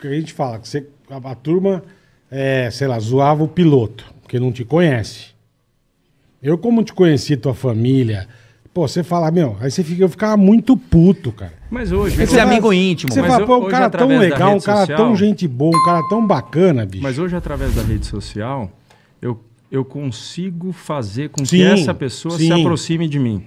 que a gente fala, que você, a, a turma, é, sei lá, zoava o piloto, porque não te conhece. Eu, como te conheci, tua família, Pô, você fala, meu, aí você fica, eu ficava muito puto, cara. Mas hoje. Esse é amigo íntimo, Você fala, pô, um cara tão legal, um cara social, tão gente boa, um cara tão bacana, bicho. Mas hoje, através da rede social, eu, eu consigo fazer com sim, que essa pessoa sim. se aproxime de mim.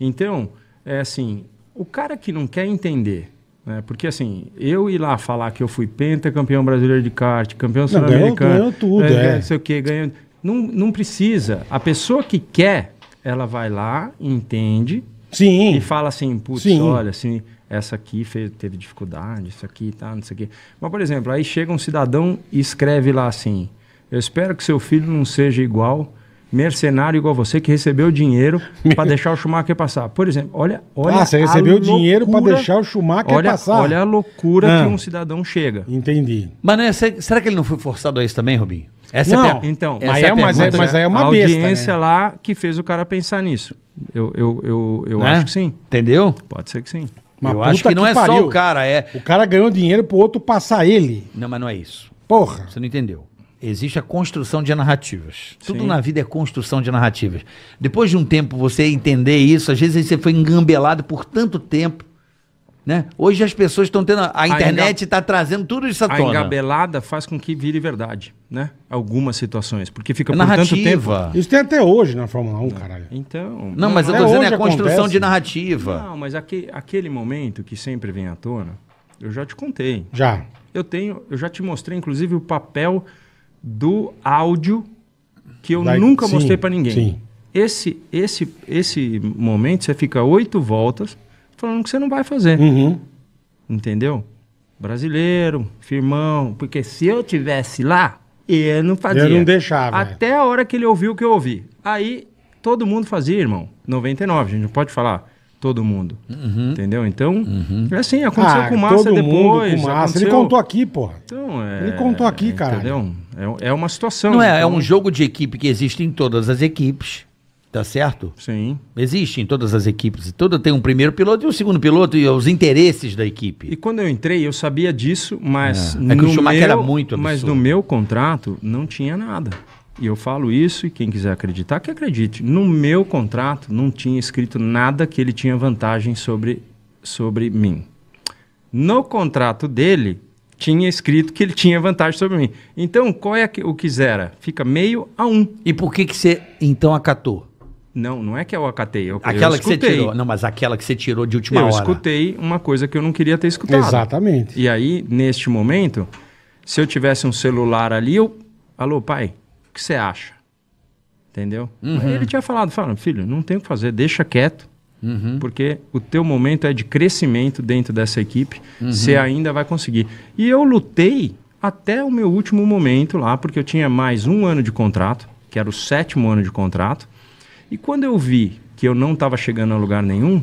Então, é assim, o cara que não quer entender né? Porque assim, eu ir lá falar que eu fui pentacampeão brasileiro de kart, campeão sul-americano. Ganhou, ganhou tudo, é, é, é. Não sei o quê, ganhou. Não, não precisa. A pessoa que quer, ela vai lá, entende. Sim. E fala assim, putz, olha, assim, essa aqui fez, teve dificuldade, isso aqui tá, não sei o quê. Mas, por exemplo, aí chega um cidadão e escreve lá assim: Eu espero que seu filho não seja igual mercenário igual você que recebeu dinheiro para deixar o Schumacher passar. Por exemplo, olha, olha ah, você recebeu loucura, dinheiro para deixar o Schumacher olha, passar. Olha a loucura ah, que um cidadão chega. Entendi. Mas né, será que ele não foi forçado a isso também, Rubinho? Essa é não, é então, essa mas, é, é mas, é, mas é uma a besta, audiência né? lá que fez o cara pensar nisso. Eu, eu, eu, eu né? acho que sim. Entendeu? Pode ser que sim. Mas eu acho que, que não é pariu. só o cara, é... O cara ganhou dinheiro pro outro passar ele. Não, mas não é isso. Porra. Você não entendeu existe a construção de narrativas. Sim. Tudo na vida é construção de narrativas. Depois de um tempo você entender isso, às vezes você foi engambelado por tanto tempo. Né? Hoje as pessoas estão tendo. A internet está enga... Tá trazendo tudo isso à tona. A engabelada faz com que vire verdade, né? Algumas situações. Porque fica é por tanto tempo. Isso tem até hoje na Fórmula 1, caralho. Então. Não, mas eu tô dizendo é a construção acontece. de narrativa. Não, mas aquele, aquele momento que sempre vem à tona, eu já te contei. Já. Eu tenho, eu já te mostrei, inclusive, o papel do áudio que eu nunca sim, mostrei para ninguém. Sim. Esse, esse, esse momento você fica oito voltas falando que você não vai fazer. Uhum. Entendeu? Brasileiro, firmão. Porque se eu tivesse lá, eu não fazia. Eu não deixava. É. Até a hora que ele ouviu o que eu ouvi. Aí todo mundo fazia, irmão. 99, a gente não pode falar todo mundo. Uhum. Entendeu? Então, uhum. é assim, aconteceu ah, com o Massa todo depois. Mundo com massa. Aconteceu... Ele contou aqui, porra. Então, é... Ele contou é, aqui, cara. Entendeu? É, é uma situação. Não é, é então... é um jogo de equipe que existe em todas as equipes. Tá certo? Sim. Existe em todas as equipes. Toda tem um primeiro piloto e um segundo piloto e os interesses da equipe. E quando eu entrei, eu sabia disso, mas. É, ah, no é que o Schumacher meu, era muito absurdo. Mas no meu contrato não tinha nada. E eu falo isso, e quem quiser acreditar, que acredite. No meu contrato não tinha escrito nada que ele tinha vantagem sobre, sobre mim. No contrato dele, tinha escrito que ele tinha vantagem sobre mim. Então, qual é o que zera? Fica meio a um. E por que, que você então acatou? Não, não é que eu acatei. Eu, aquela eu que você tirou. Não, mas aquela que você tirou de última eu hora. Eu escutei uma coisa que eu não queria ter escutado. Exatamente. E aí, neste momento, se eu tivesse um celular ali, eu. Alô, pai, o que você acha? Entendeu? Uhum. Ele tinha falado, falando, filho, não tem o que fazer, deixa quieto. Uhum. Porque o teu momento é de crescimento dentro dessa equipe, uhum. você ainda vai conseguir. E eu lutei até o meu último momento lá, porque eu tinha mais um ano de contrato, que era o sétimo ano de contrato. E quando eu vi que eu não estava chegando a lugar nenhum,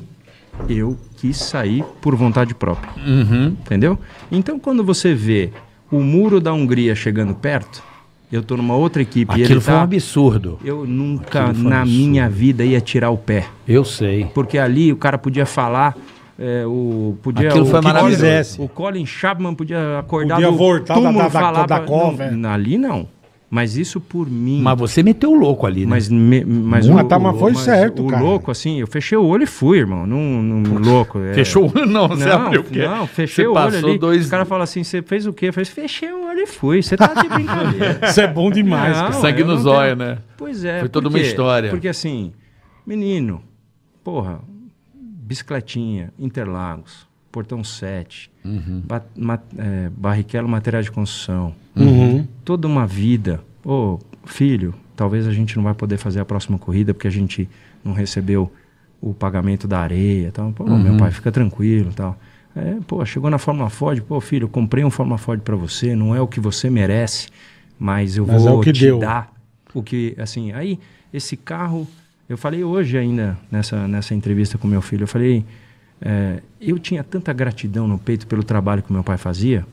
eu quis sair por vontade própria. Uhum. Entendeu? Então, quando você vê o muro da Hungria chegando perto, eu tô numa outra equipe. Aquilo ele foi tá... um absurdo. Eu nunca na absurdo. minha vida ia tirar o pé. Eu sei. Porque ali o cara podia falar. É, o, podia, Aquilo o, foi maravilhoso. O Colin Chapman podia acordar podia do voltar tá, tá, túmulo da, da, tá, falar... Da, da cova, Ali não. Mas isso por mim. Mas você meteu o louco ali, né? Mas, me, mas Uma, o, tá, mas foi mas certo, o cara. O louco, assim, eu fechei o olho e fui, irmão. Num, num louco. É... Fechou o olho? Não, não, você abriu o quê? Não, fechei você o olho ali. Dois... O cara fala assim, você fez o quê? Eu falei, fechei o olho e fui. Você tá de brincadeira. isso é bom demais. Não, sangue nos olhos, né? Pois é. Foi toda porque, uma história. Porque assim, menino, porra, bicicletinha, Interlagos, Portão 7, uhum. Ba ma é, Barrichello Material de Construção. Uhum. Toda uma vida. Ô, oh, filho, talvez a gente não vai poder fazer a próxima corrida porque a gente não recebeu o pagamento da areia. Tal. Pô, uhum. meu pai fica tranquilo tal. É, pô, chegou na Fórmula Ford, pô, filho, eu comprei um Fórmula Ford para você, não é o que você merece, mas eu mas é vou é te deu. dar o que, assim, aí esse carro, eu falei hoje ainda nessa, nessa entrevista com meu filho, eu falei, é, eu tinha tanta gratidão no peito pelo trabalho que meu pai fazia,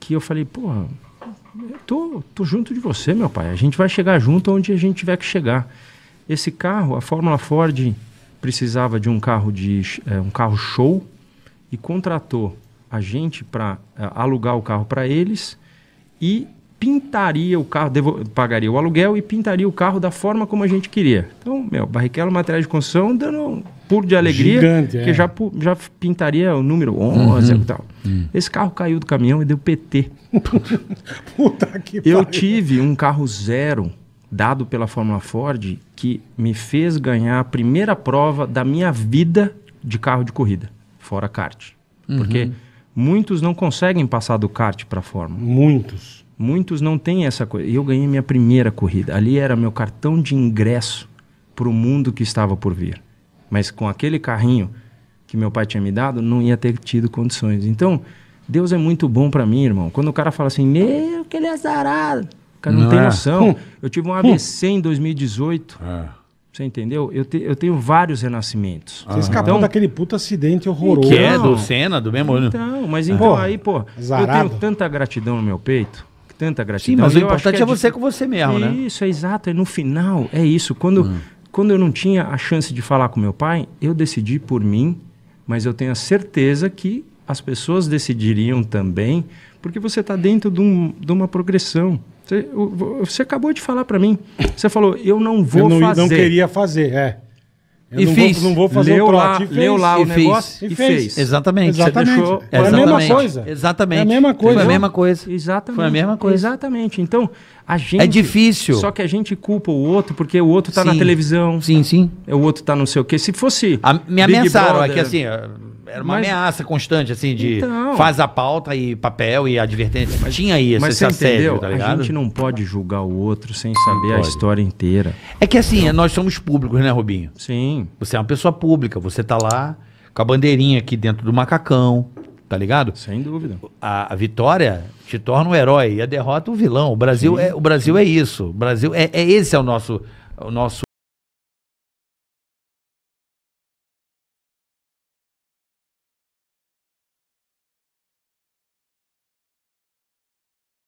que eu falei, porra, eu tô, tô junto de você, meu pai. A gente vai chegar junto onde a gente tiver que chegar. Esse carro, a Fórmula Ford precisava de um carro de é, um carro show e contratou a gente para é, alugar o carro para eles e pintaria o carro, devo, pagaria o aluguel e pintaria o carro da forma como a gente queria. Então, meu, Barrichello Materiais de Construção dando um pulo de alegria, Gigante, que é. já, já pintaria o número 11 uhum. e tal. Uhum. Esse carro caiu do caminhão e deu PT. Puta que Eu tive um carro zero dado pela Fórmula Ford que me fez ganhar a primeira prova da minha vida de carro de corrida, fora kart. Porque... Uhum. Muitos não conseguem passar do kart para a Fórmula. Muitos. Muitos não têm essa coisa. Eu ganhei minha primeira corrida. Ali era meu cartão de ingresso para o mundo que estava por vir. Mas com aquele carrinho que meu pai tinha me dado, não ia ter tido condições. Então, Deus é muito bom para mim, irmão. Quando o cara fala assim, meu, que ele é azarado. O cara não, não tem é. noção. Hum. Eu tive um ABC hum. em 2018. É. Você entendeu? Eu, te, eu tenho vários renascimentos. Você então, escapou então, daquele puta acidente horroroso. Que é do então, Senna, do mesmo olho. Então, mas então aí, pô, eu tenho tanta gratidão no meu peito, tanta gratidão. Sim, mas o importante é, é, você de... com você mesmo, né? Isso, é exato. E é no final, é isso. Quando, hum. quando eu não tinha a chance de falar com meu pai, eu decidi por mim, mas eu tenho a certeza que as pessoas decidiriam também, porque você está dentro de, um, de uma progressão. Você, você acabou de falar para mim. Você falou, eu não vou eu não, fazer. não queria fazer, é. Eu e não fiz. Vou, não vou fazer leu o Lá, leu lá o fiz, negócio e, e fez. fez. Exatamente. Exatamente. Deixou... É a mesma coisa. Exatamente. É a mesma coisa. Foi a mesma coisa. Exatamente. Foi a mesma coisa. Exatamente. Então, a gente... É difícil. Só que a gente culpa o outro porque o outro está na televisão. Sim, sim. É, o outro está não sei o quê. Se fosse... A, me ameaçaram. é que assim... Era uma mas... ameaça constante, assim, de então... faz a pauta e papel e advertência. Mas, Tinha isso, esse você assédio, entendeu? tá ligado? A gente não pode julgar o outro sem saber a história inteira. É que assim, nós somos públicos, né, Robinho? Sim. Você é uma pessoa pública, você tá lá com a bandeirinha aqui dentro do macacão, tá ligado? Sem dúvida. A, a vitória te torna um herói e a derrota um vilão. O Brasil, Sim. é, o Brasil é isso. O Brasil é, é esse é o nosso, o nosso